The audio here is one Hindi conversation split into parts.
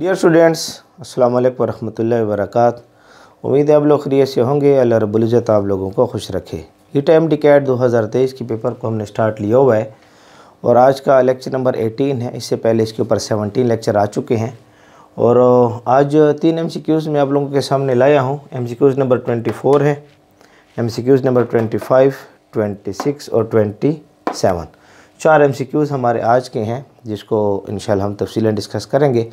डियर स्टूडेंट्स अस्सलाम वालेकुम रहमतुल्लाहि वरकत उम्मीद है आप लोग खरीय से होंगे अल्लाह रब्बुल इज़्ज़त आप लोगों को खुश रखे ई टाइम डिकेट 2023 के पेपर को हमने स्टार्ट लिया हुआ है और आज का लेक्चर नंबर 18 है इससे पहले इसके ऊपर 17 लेक्चर आ चुके हैं और आज तीन एम सी क्यूज़ मैं आप लोगों के सामने लाया हूँ M C Qs number twenty four है M C Qs number twenty five twenty six और ट्वेंटी सेवन चार एम सी क्यूज़ हमारे आज के हैं जिसको इन हम तफसीला डिस्कस करेंगे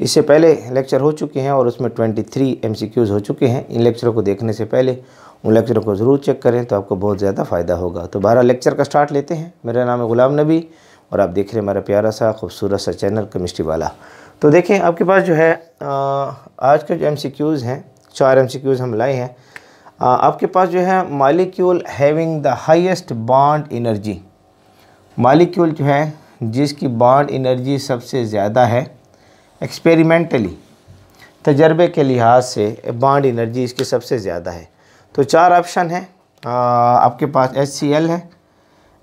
इससे पहले लेक्चर हो चुके हैं और उसमें 23 क्यूज़ हो चुके हैं इन लेक्चरों को देखने से पहले उन लेक्चरों को ज़रूर चेक करें तो आपको बहुत ज़्यादा फ़ायदा होगा तो बारह लेक्चर का स्टार्ट लेते हैं मेरा नाम है ग़ुलाम नबी और आप देख रहे हैं हमारा प्यारा सा खूबसूरत सा चैनल केमिस्ट्री वाला तो देखें आपके पास जो है आज के जो एम हैं चार एम हम लाए हैं आपके पास जो है molecule having the highest bond energy molecule जो है जिसकी बॉन्ड इनर्जी सबसे ज़्यादा है एक्सपेरिमेंटली तजर्बे के लिहाज से बॉन्ड एनर्जी इसकी सबसे ज़्यादा है तो चार ऑप्शन हैं आपके पास एच सी एल है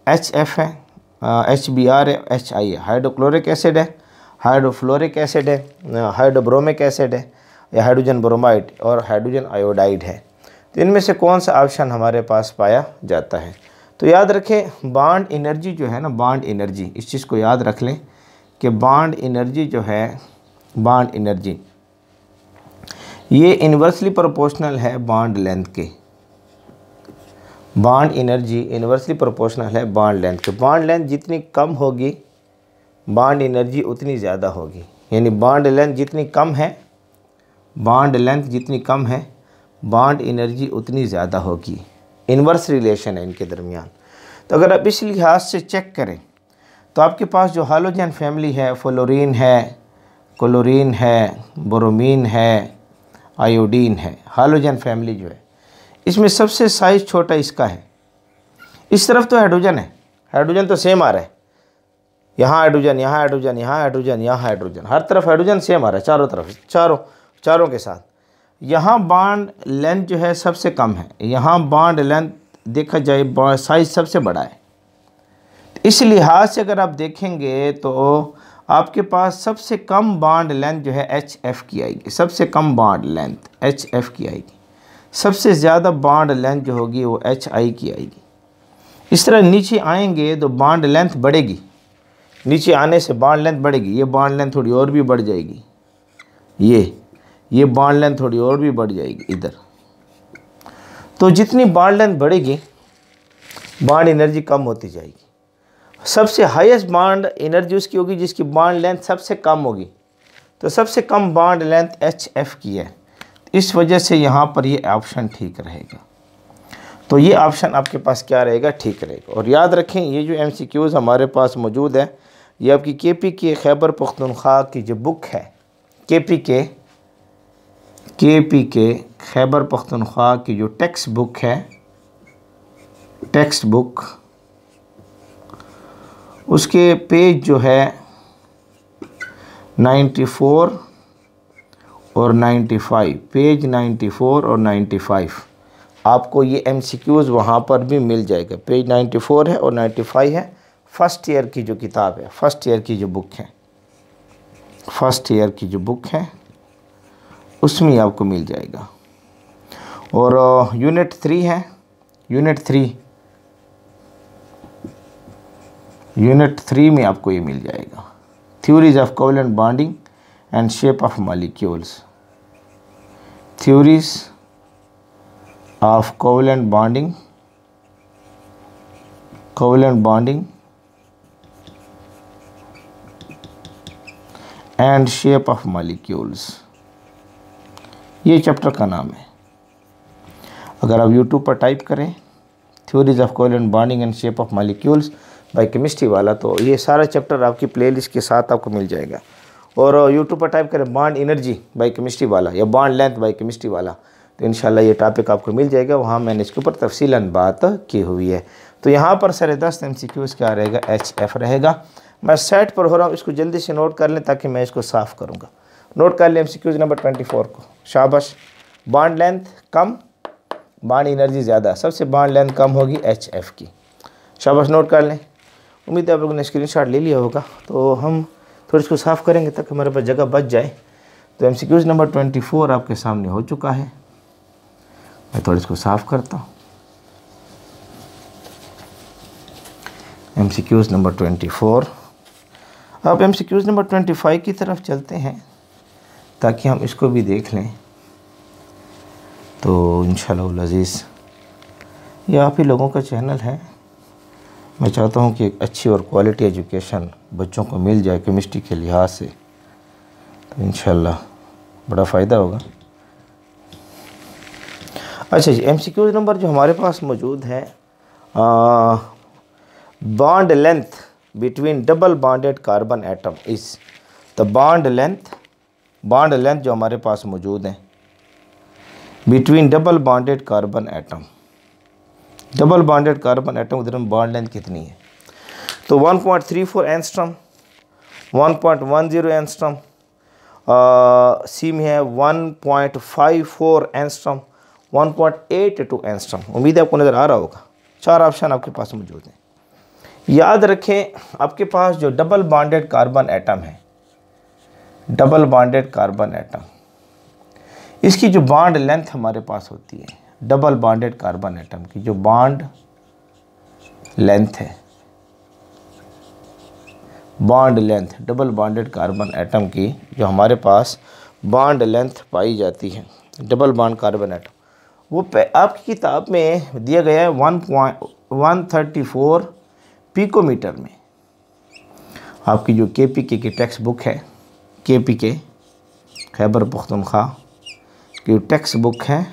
एच एफ है एच बी आर है एच आई है हाइड्रोक्लोरिक एसिड है हाइड्रोफ्लोरिक एसिड है हाइड्रोब्रोमिक एसिड है या हाइड्रोजन ब्रोमाइड और हाइड्रोजन आयोडाइड है तो इनमें से कौन सा ऑप्शन हमारे पास पाया जाता है तो याद रखें बॉन्ड एनर्जी जो है ना बॉन्ड एनर्जी इस चीज़ को याद रख लें कि बॉन्ड एनर्जी जो है बाड एनर्जी ये इन्वर्सली प्रोपोर्शनल है बॉन्ड लेंथ के बॉन्ड एनर्जी इन्वर्सली प्रोपोर्शनल है बॉन्ड लेंथ के बॉन्ड लेंथ जितनी कम होगी बॉन्ड एनर्जी उतनी ज़्यादा होगी यानी बॉन्ड लेंथ जितनी कम है बॉन्ड लेंथ जितनी कम है बॉन्ड एनर्जी उतनी ज़्यादा होगी इन्वर्स रिलेशन है इनके दरमियान तो अगर आप इस लिहाज से चेक करें तो आपके पास जो हालोजन फैमिली है फ्लोरीन है क्लोरीन है ब्रोमीन है आयोडीन है हाइड्रोजन फैमिली जो है इसमें सबसे साइज़ छोटा इसका है इस तरफ तो हाइड्रोजन है हाइड्रोजन तो सेम आ रहा है यहाँ हाइड्रोजन यहाँ हाइड्रोजन यहाँ हाइड्रोजन यहाँ हाइड्रोजन हर तरफ हाइड्रोजन सेम आ रहा है चारों तरफ चारों चारों के साथ यहाँ बाड लेंथ जो है सबसे कम है यहाँ बाड लेंथ देखा जाए साइज सबसे बड़ा है इस लिहाज से अगर आप देखेंगे तो आपके पास सबसे कम बाड लेंथ जो है एच एफ़ की आएगी सबसे कम बाड लेंथ एच एफ़ की आएगी सबसे ज़्यादा बाड लेंथ जो होगी वो एच आई की आएगी इस तरह नीचे आएंगे तो बाड लेंथ बढ़ेगी नीचे आने से बाड लेंथ बढ़ेगी ये बाड लेंथ थोड़ी और भी बढ़ जाएगी ये ये बाड लेंथ थोड़ी और भी बढ़ जाएगी इधर तो जितनी बाड लेंथ बढ़ेगी बाड एनर्जी कम होती जाएगी सबसे हाईएस्ट बाड एनर्जी उसकी होगी जिसकी बाड लेंथ सबसे कम होगी तो सबसे कम बाड लेंथ एच एफ की है इस वजह से यहाँ पर ये ऑप्शन ठीक रहेगा तो ये ऑप्शन आपके पास क्या रहेगा ठीक रहेगा और याद रखें ये जो एम हमारे पास मौजूद है ये आपकी के पी के खैबर पख्तनख्वा की जो बुक है के पी के के पी के खैबर पख्तनख्वा की जो टेक्स्ट बुक है टेक्स्ट बुक उसके पेज जो है 94 और 95 पेज 94 और 95 आपको ये एम सी क्यूज़ वहाँ पर भी मिल जाएगा पेज 94 है और 95 है फ़र्स्ट ईयर की जो किताब है फ़र्स्ट ईयर की जो बुक है फ़र्स्ट ईयर की जो बुक है उसमें आपको मिल जाएगा और यूनिट थ्री है यूनिट थ्री यूनिट थ्री में आपको ये मिल जाएगा theories of covalent bonding and shape of molecules theories of covalent bonding covalent bonding and shape of molecules ये चैप्टर का नाम है अगर आप यूट्यूब पर टाइप करें theories of covalent bonding and shape of molecules biochemistry वाला तो ये सारा चैप्टर आपकी प्लेलिस्ट के साथ आपको मिल जाएगा और यूट्यूब uh, पर टाइप करें बॉन्ड एनर्जी बायोकेमिस्ट्री वाला या बॉन्ड लेंथ बायोकेमिस्ट्री वाला तो इन ये टॉपिक आपको मिल जाएगा वहाँ मैंने इसके ऊपर तफसीला बात की हुई है तो यहाँ पर सर दस एम सी क्यूज़ क्या रहेगा एच एफ रहेगा मैं सेट पर हो रहा हूँ इसको जल्दी से नोट कर लें ताकि मैं इसको साफ़ करूँगा नोट कर लें M C Qs number twenty four को शाबाश बॉन्ड लेंथ कम बॉन्ड एनर्जी ज़्यादा सबसे बॉन्ड लेंथ कम होगी एच एफ की शाबाश नोट कर लें उम्मीद है आप लोगों ने स्क्रीन ले लिया होगा तो हम थोड़ी इसको साफ़ करेंगे ताकि हमारे पास जगह बच जाए तो एम नंबर ट्वेंटी फोर आपके सामने हो चुका है मैं थोड़ा इसको साफ़ करता हूँ एम नंबर ट्वेंटी फोर अब एम नंबर ट्वेंटी फाइव की तरफ चलते हैं ताकि हम इसको भी देख लें तो इन शजीज़ ये आप ही लोगों का चैनल है मैं चाहता हूँ कि एक अच्छी और क्वालिटी एजुकेशन बच्चों को मिल जाए केमिस्ट्री के लिहाज से तो इन बड़ा फ़ायदा होगा अच्छा जी एम नंबर जो हमारे पास मौजूद है bond length between double bonded carbon atom इस the bond length bond length जो हमारे पास मौजूद हैं between double bonded carbon atom double bonded carbon atom उधर में बॉन्ड लेंथ कितनी है तो 1.34 point three four angstrom one point one zero angstrom C में है 1.54 point five four angstrom one point eight two angstrom उम्मीद है आपको नज़र आ रहा होगा चार ऑप्शन आपके पास मौजूद हैं याद रखें आपके पास जो डबल बॉन्डेड कार्बन एटम है डबल बॉन्डेड कार्बन एटम इसकी जो बॉन्ड लेंथ हमारे पास होती है डबल बॉन्डेड कार्बन एटम की जो बॉन्ड लेंथ है bond length double bonded carbon atom की जो हमारे पास बॉन्ड लेंथ पाई जाती है डबल बॉन्ड कार्बन एटम वो आपकी किताब में दिया गया है one point one thirty four picometer में आपकी जो के पी के की टेक्स्ट बुक है के पी के खैबर पख्तनख्वा की टेक्स्ट बुक है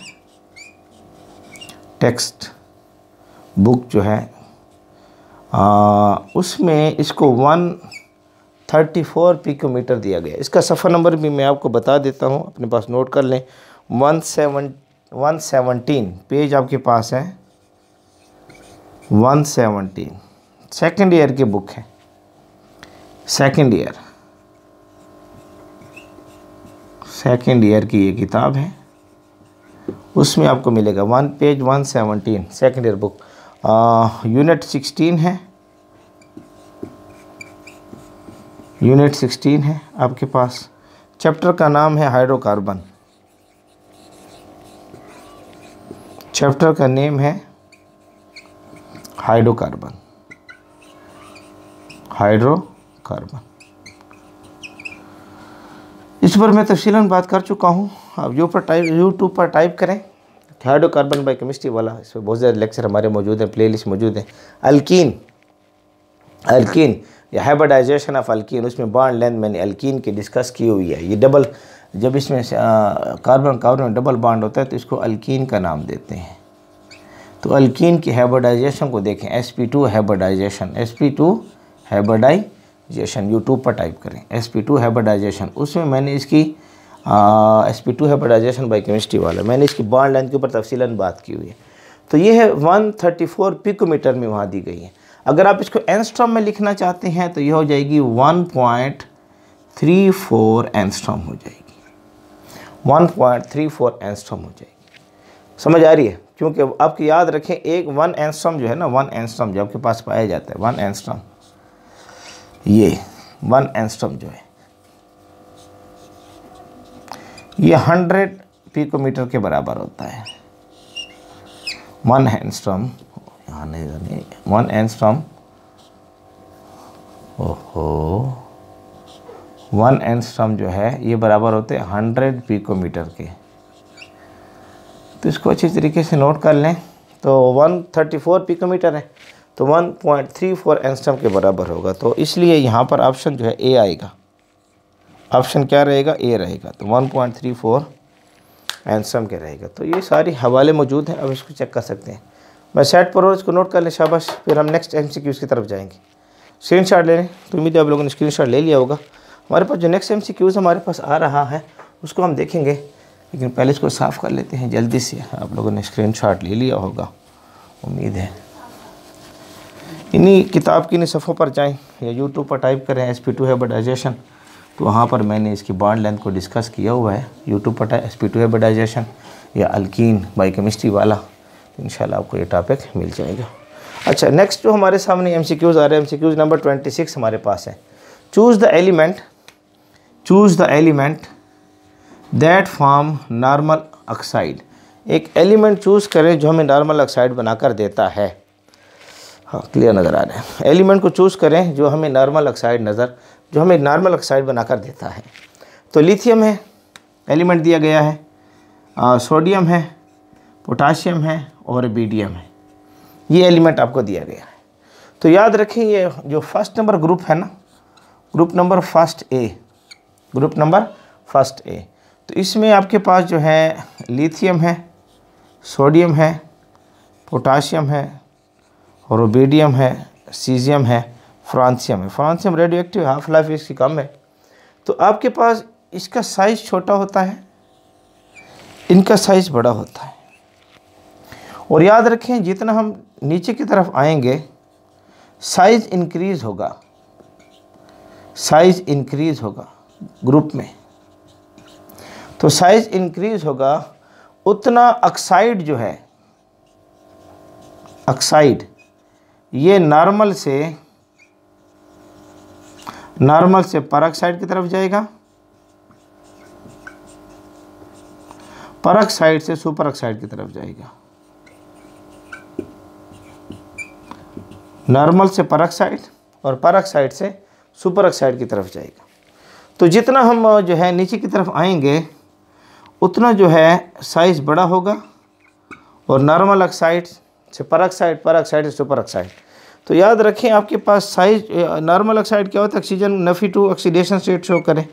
टेक्स्ट बुक जो है आ, उसमें इसको वन थर्टी फोर पिकोमीटर दिया गया इसका सफर नंबर भी मैं आपको बता देता हूँ अपने पास नोट कर लें one seven one seventeen page आपके पास है वन सेवनटीन सेकेंड ईयर की बुक है सेकेंड ईयर सेकेंड ईयर की ये किताब है उसमें आपको मिलेगा one page one seventeen second year book unit sixteen है यूनिट सिक्सटीन है आपके पास चैप्टर का नाम है हाइड्रोकार्बन चैप्टर का नेम है हाइड्रोकार्बन हाइड्रोकार्बन इस पर मैं तफसीला बात कर चुका हूँ आप हाँ, यू पर टाइप यूट्यूब पर टाइप करें थर्ड कार्बन बाई केमिस्ट्री वाला इसमें बहुत सारे लेक्चर हमारे मौजूद हैं प्लेलिस्ट मौजूद हैं अल्किन अल्किन या हाइब्रिडाइजेशन ऑफ अल्किन उसमें बॉन्ड लेंथ मैंने अल्किन की डिस्कस की हुई है ये डबल जब इसमें कार्बन कार्बन डबल बॉन्ड होता है तो इसको अल्किन का नाम देते हैं तो अल्किन की हाइब्रिडाइजेशन को देखें S P two hybridization S P two hybridization YouTube पर टाइप करें एस पी टू हाइब्रिडाइजेशन उसमें मैंने इसकी S P two hybridization by chemistry वाला मैंने इसकी बॉन्ड लेंथ के ऊपर तफसीला बात की हुई है तो ये है वन थर्टी फोर पिकोमीटर में वहाँ दी गई है अगर आप इसको एनस्ट्रम में लिखना चाहते हैं तो ये हो जाएगी one point three four angstrom हो जाएगी one point three four angstrom हो जाएगी समझ आ रही है क्योंकि आपकी याद रखें एक वन एनस्ट्रम जो है ना वन एनस्ट्रम जो आपके पास पाया जाता है वन एनस्ट्रॉम ये वन एनस्ट्रम जो है ये हंड्रेड पिकोमीटर के बराबर होता है वन एंस्ट्रॉम आने वन एंस्ट्रॉम ओहो वन एंस्ट्रॉम जो है ये बराबर होते हैं हंड्रेड पिकोमीटर के तो इसको अच्छी तरीके से नोट कर लें तो 134 पिकोमीटर है तो 1.34 एंस्ट्रॉम के बराबर होगा तो इसलिए यहाँ पर ऑप्शन जो है ए आएगा ऑप्शन क्या रहेगा ए रहेगा तो one point three four angstrom के रहेगा तो ये सारे हवाले मौजूद हैं अब इसको चेक कर सकते हैं मैं सेट पर और इसको नोट कर लें शाबाश फिर हम नेक्स्ट एम सी क्यूज़ की तरफ जाएंगे स्क्रीन शॉट ले लें तो उम्मीद है आप लोगों ने स्क्रीन शॉट ले लिया होगा हमारे पास जो नेक्स्ट एम सी क्यूज़ हमारे पास आ रहा है उसको हम देखेंगे लेकिन पहले इसको साफ़ कर लेते हैं जल्दी से आप लोगों ने स्क्रीन शॉट ले लिया होगा उम्मीद है इन्हीं किताब की इन्हीं सफ़ों पर जाएँ या यूट्यूब पर टाइप करें एस पी टू है बडाइजेशन तो वहाँ पर मैंने इसकी बॉन्ड लेंथ को डिस्कस किया हुआ है यूट्यूब पर एस पी टू एबाइजेशन या अल्किन बायोकेमिस्ट्री वाला तो इन आपको ये टॉपिक मिल जाएगा अच्छा नेक्स्ट जो हमारे सामने एम सी क्यूज़ आ रहे हैं एम नंबर ट्वेंटी हमारे पास है choose the element choose the element that form normal oxide एक एलिमेंट चूज़ करें जो हमें नॉर्मल ऑक्साइड बनाकर देता है हाँ क्लियर नज़र आ रहा है एलिमेंट को चूज़ करें जो हमें नॉर्मल ऑक्साइड नज़र जो हमें नॉर्मल ऑक्साइड बनाकर देता है तो लिथियम है एलिमेंट दिया गया है आ, सोडियम है पोटाशियम है और बीडियम है ये एलिमेंट आपको दिया गया है तो याद रखें ये जो फर्स्ट नंबर ग्रुप है ना group number first A group number first A तो इसमें आपके पास जो है लिथियम है सोडियम है पोटाशियम है और बीडियम है सीजियम है फ्रांसियम है francium radioactive half life इसकी कम है तो आपके पास इसका साइज़ छोटा होता है इनका साइज़ बड़ा होता है और याद रखें जितना हम नीचे की तरफ आएंगे साइज़ इंक्रीज़ होगा साइज़ इंक्रीज़ होगा ग्रुप में तो साइज़ इंक्रीज़ होगा उतना ऑक्साइड जो है ऑक्साइड ये नॉर्मल से नॉर्मल से परक साइड की तरफ जाएगा परक साइड से सुपर ऑक्साइड की तरफ जाएगा नॉर्मल से परक साइड और परक साइड से सुपर ऑक्साइड की तरफ जाएगा तो जितना हम जो है नीचे की तरफ आएंगे उतना जो है साइज़ बड़ा होगा और नॉर्मल ऑक्साइड से परक साइड परक साइड से ऑक्साइड तो याद रखें आपके पास साइज नॉर्मल ऑक्साइड क्या होता है ऑक्सीजन नफ़ी टू ऑक्सीडेशन स्टेट शो करें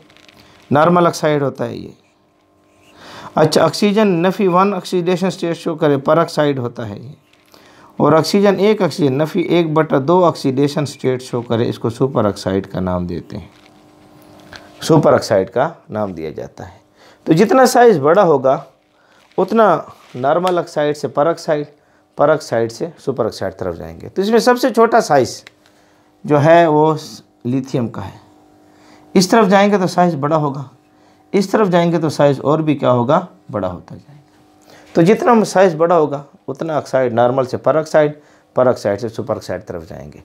नॉर्मल ऑक्साइड होता है ये अच्छा ऑक्सीजन नफ़ी वन ऑक्सीडेशन स्टेट शो करें पर ऑक्साइड होता है ये और ऑक्सीजन एक ऑक्सीजन नफ़ी एक बटा दो ऑक्सीडेशन स्टेट शो करे इसको सुपर ऑक्साइड का नाम देते हैं सुपर ऑक्साइड का नाम दिया जाता है तो जितना साइज़ बड़ा होगा उतना नॉर्मल ऑक्साइड से पर ऑक्साइड पर से सुपर ऑक्साइड तरफ जाएंगे तो इसमें सबसे छोटा साइज जो है वो लिथियम का है इस तरफ जाएंगे तो साइज़ बड़ा होगा इस तरफ जाएंगे तो साइज़ और भी क्या होगा बड़ा होता जाएगा तो जितना साइज़ बड़ा होगा उतना ऑक्साइड नॉर्मल से पर ऑक्साइड पर ऑक्साइड से सुपर ऑक्साइड तरफ जाएंगे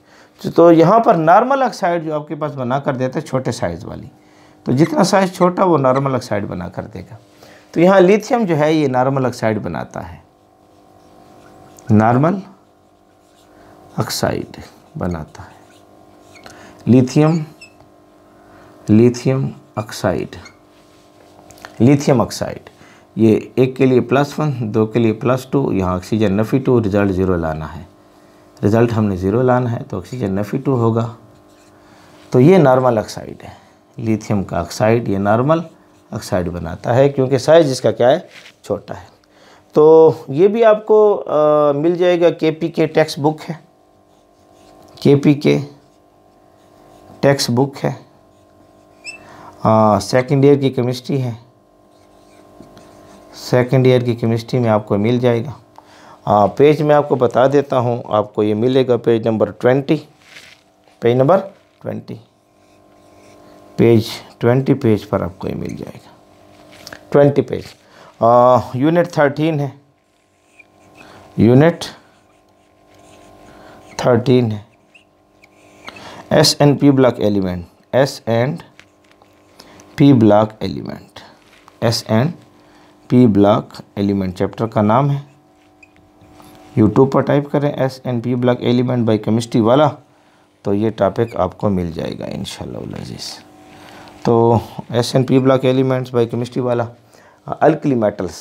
तो यहाँ पर नॉर्मल ऑक्साइड जो आपके पास बना कर देते हैं छोटे साइज़ वाली तो जितना साइज़ छोटा वो नॉर्मल ऑक्साइड बना कर देगा तो यहाँ लिथियम जो है ये नॉर्मल ऑक्साइड बनाता है नॉर्मल ऑक्साइड बनाता है lithium lithium oxide lithium oxide ये एक के लिए प्लस वन दो के लिए प्लस टू यहाँ ऑक्सीजन नफी टू रिज़ल्ट ज़ीरो लाना है रिज़ल्ट हमने ज़ीरो लाना है तो ऑक्सीजन नफी टू होगा तो ये नॉर्मल ऑक्साइड है लिथियम का ऑक्साइड ये नॉर्मल ऑक्साइड बनाता है क्योंकि साइज इसका क्या है छोटा है तो ये भी आपको आ, मिल जाएगा के पी के टैक्स बुक है के पी के टैक्स बुक है सेकंड ईयर की केमिस्ट्री है सेकंड ईयर की केमिस्ट्री में आपको मिल जाएगा आ, पेज में आपको बता देता हूँ आपको ये मिलेगा page number twenty page number twenty page twenty page पर आपको ये मिल जाएगा ट्वेंटी पेज यूनिट थर्टीन है यूनिट थर्टीन है S and P block element S and P block element S and P block element chapter का नाम है यूट्यूब पर टाइप करें S and P block element by chemistry वाला तो ये टॉपिक आपको मिल जाएगा इन शजीज़ तो S and P block elements by chemistry वाला alkali metals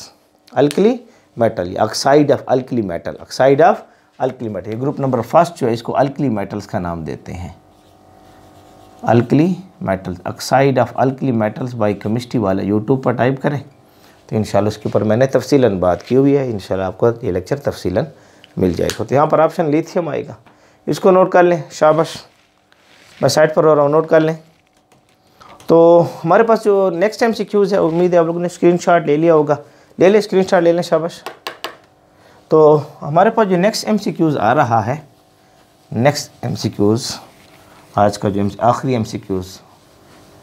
alkali metal oxide of alkali metal oxide of alkali metal ये ग्रुप नंबर फर्स्ट जो है इसको अल्कली मेटल्स का नाम देते हैं alkali metals oxide of alkali metals by chemistry वाला यूट्यूब पर टाइप करें तो इन उसके ऊपर मैंने तफसीला बात की हुई है इन आपको ये लेक्चर तफसीला मिल जाएगा तो यहाँ पर ऑप्शन लिथियम आएगा इसको नोट कर लें शाबाश मैं साइट पर हो रहा हूँ नोट कर लें तो हमारे पास जो नेक्स्ट टाइम सिक्यूज़ है उम्मीद है आप लोगों ने स्क्रीनशॉट ले लिया होगा ले लें स्क्रीनशॉट ले लें शाबाश तो हमारे पास जो नेक्स्ट एम सी क्यूज़ आ रहा है नेक्स्ट एम सी क्यूज़ आज का जो आखिरी एम सी क्यूज़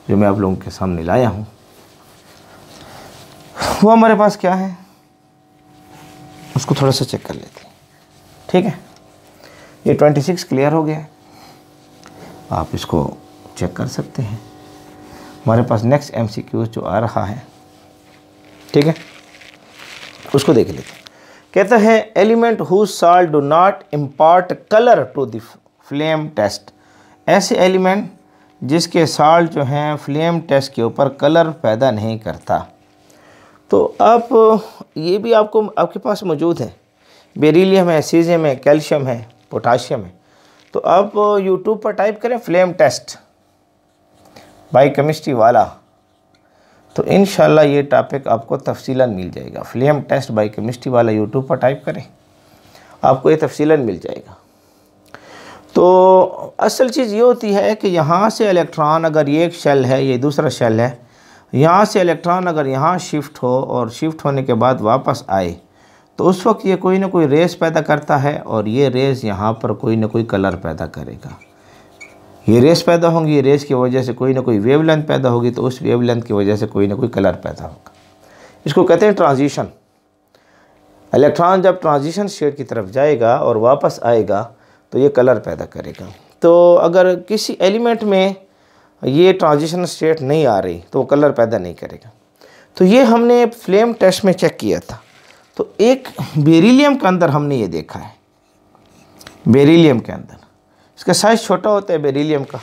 जो मैं आप लोगों के सामने लाया हूँ वो हमारे पास क्या है उसको थोड़ा सा चेक कर लेते हैं ठीक है ये ट्वेंटी सिक्स क्लियर हो गया आप इसको चेक कर सकते हैं हमारे पास नेक्स्ट एम जो आ रहा है ठीक है उसको देख लेते हैं element who salt do not impart colour to the flame test ऐसे एलिमेंट जिसके साल जो हैं फ्लेम टेस्ट के ऊपर कलर पैदा नहीं करता तो आप ये भी आपको आपके पास मौजूद है बेरीलीम है सीजियम है कैल्शियम है पोटाशियम है तो आप यूट्यूब पर टाइप करें फ्लेम टेस्ट बाई केमिस्ट्री वाला तो इन ये टॉपिक आपको तफसीला मिल जाएगा फ्लेम टेस्ट बाई केमिस्ट्री वाला यूट्यूब पर टाइप करें आपको ये तफसीला मिल जाएगा तो असल चीज़ ये होती है कि यहाँ से इलेक्ट्रॉन अगर ये एक शेल है ये दूसरा शेल है यहाँ से इलेक्ट्रॉन अगर यहाँ शिफ्ट हो और शिफ्ट होने के बाद वापस आए तो उस वक्त ये कोई ना कोई रेस पैदा करता है और ये रेस यहाँ पर कोई ना कोई कलर पैदा करेगा ये रेस पैदा होंगी ये रेस की वजह से कोई ना कोई लेंथ पैदा होगी तो उस लेंथ की वजह से कोई ना कोई कलर पैदा होगा इसको कहते हैं ट्रांजिशन इलेक्ट्रॉन जब ट्रांजिशन स्टेट की तरफ जाएगा और वापस आएगा तो ये कलर पैदा करेगा तो अगर किसी एलिमेंट में ये ट्रांजिशन स्टेट नहीं आ रही तो वो कलर पैदा नहीं करेगा तो ये हमने फ्लेम टेस्ट में चेक किया था तो एक बेरीलीम के अंदर हमने ये देखा है बेरीलीम के अंदर इसका साइज़ छोटा होता है बेरीलीम का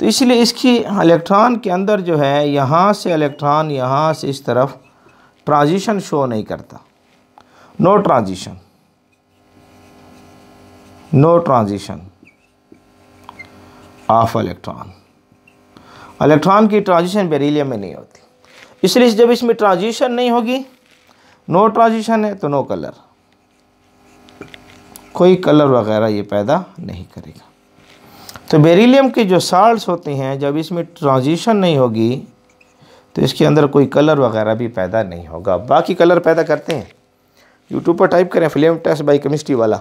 तो इसलिए इसकी इलेक्ट्रॉन के अंदर जो है यहाँ से इलेक्ट्रॉन यहाँ से इस तरफ ट्रांजिशन शो नहीं करता no transition no transition of electron electron की ट्रांजिशन बेरीलीम में नहीं होती इसलिए जब इसमें ट्रांजिशन नहीं होगी नो ट्रांजिशन है तो नो कलर कोई कलर वगैरह ये पैदा नहीं करेगा तो बेरीलीम की जो साल्ट्स होती हैं जब इसमें ट्रांजिशन नहीं होगी तो इसके अंदर कोई कलर वगैरह भी पैदा नहीं होगा बाकी कलर पैदा करते हैं यूट्यूब पर टाइप करें फ्लेम टेस्ट बाई केमिस्ट्री वाला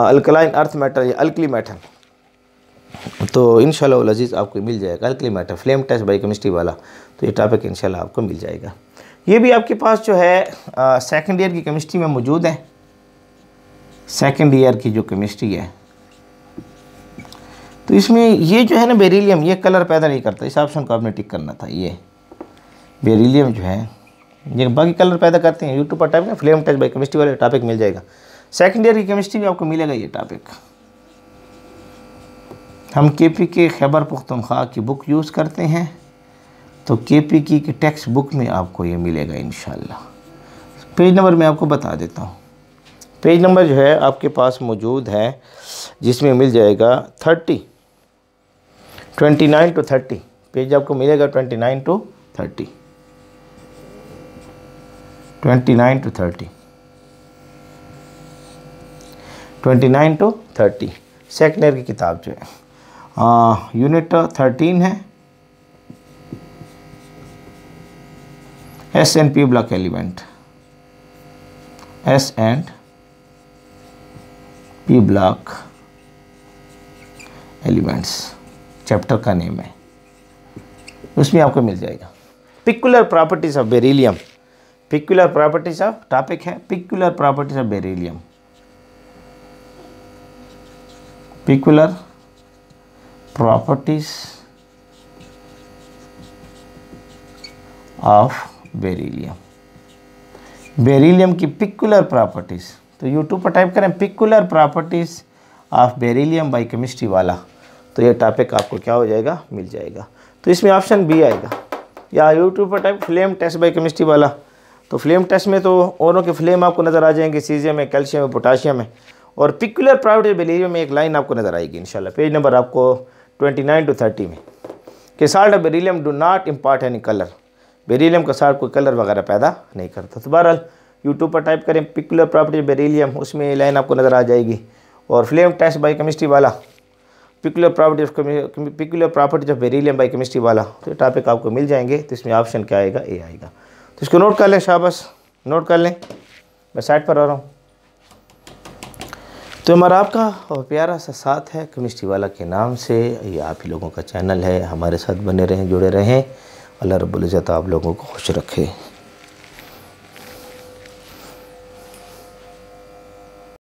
अल्कलाइन अर्थ मैटर या अल्कली मैटर तो इन शजीज़ आपको मिल जाएगा alkali matter flame test by chemistry वाला तो ये टॉपिक इन आपको मिल जाएगा ये भी आपके पास जो है सेकेंड ईयर की केमिस्ट्री में मौजूद है सेकेंड ईयर की जो केमिस्ट्री है तो इसमें ये जो है ना बेरीलियम ये कलर पैदा नहीं करता इस ऑप्शन को आपने टिक करना था ये बेरीलियम जो है ये बाकी कलर पैदा करते हैं यूट्यूब पर टाइप ना फ्लेम टच बाई केमिस्ट्री वाले टॉपिक मिल जाएगा सेकेंड ईयर की केमिस्ट्री में आपको मिलेगा ये टॉपिक हम के पी के खैबर पुख्तनख्वा की बुक यूज़ करते हैं तो के पी की टेक्स्ट बुक में आपको ये मिलेगा इन पेज नंबर मैं आपको बता देता हूँ पेज नंबर जो है आपके पास मौजूद है जिसमें मिल जाएगा thirty twenty nine to thirty page आपको मिलेगा twenty nine to thirty twenty nine to thirty twenty nine to thirty second year की किताब जो है यूनिट थर्टीन है S and P block element S and P block elements chapter का नेम है उसमें आपको मिल जाएगा peculiar properties of beryllium peculiar properties of topic है peculiar properties of beryllium peculiar properties of beryllium beryllium की पिकुलर प्रॉपर्टीज तो यूट्यूब पर टाइप करें peculiar properties of beryllium by chemistry वाला तो ये टॉपिक आपको क्या हो जाएगा मिल जाएगा तो इसमें ऑप्शन बी आएगा या यूट्यूब पर type flame test by chemistry वाला तो फ्लेम टेस्ट में तो औरों के फ्लेम आपको नज़र आ जाएंगे सीजियम है कैल्शियम है पोटाशियम है और पिकुलर प्राइवेट बिलीवियम में एक लाइन आपको नज़र आएगी इन पेज नंबर आपको ट्वेंटी नाइन टू थर्टी में कि salt beryllium do not impart any colour beryllium का साल्ट कोई कलर वगैरह पैदा नहीं करता तो बहरहाल यूट्यूब पर टाइप करें पिकुलर प्रॉपर्टी बेरीलियम उसमें लाइन आपको नज़र आ जाएगी और फ्लेम टेस्ट बाई केमिस्ट्री वाला peculiar property of peculiar properties of beryllium by chemistry वाला तो टॉपिक आपको मिल जाएंगे तो इसमें ऑप्शन क्या आएगा ए आएगा तो इसको नोट कर लें शाबाश नोट कर लें मैं साइड पर आ रहा हूँ तो हमारा आपका और प्यारा सा साथ है केमिस्ट्री वाला के नाम से ये आप ही लोगों का चैनल है हमारे साथ बने रहें जुड़े रहें अल्लाह रब्बुल इज़्ज़त आप लोगों को खुश रखे